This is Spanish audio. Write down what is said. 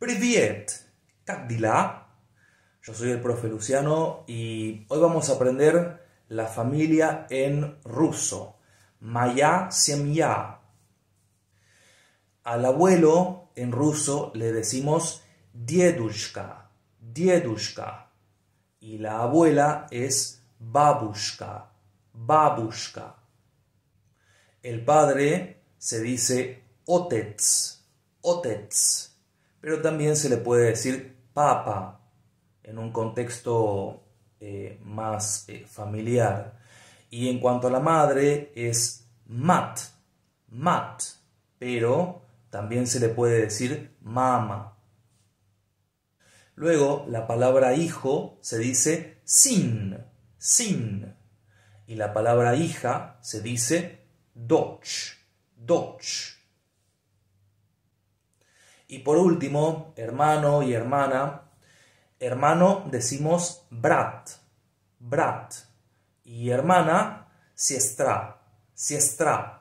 Привет! Как Yo soy el profe Luciano y hoy vamos a aprender la familia en ruso. Maya semya. Al abuelo en ruso le decimos diedushka, diedushka. Y la abuela es babushka, babushka. El padre se dice otets, otets pero también se le puede decir papa en un contexto eh, más eh, familiar. Y en cuanto a la madre, es mat, mat, pero también se le puede decir mama. Luego, la palabra hijo se dice sin, sin. Y la palabra hija se dice doch, doch. Y por último, hermano y hermana. Hermano decimos brat, brat. Y hermana, siestra, siestra.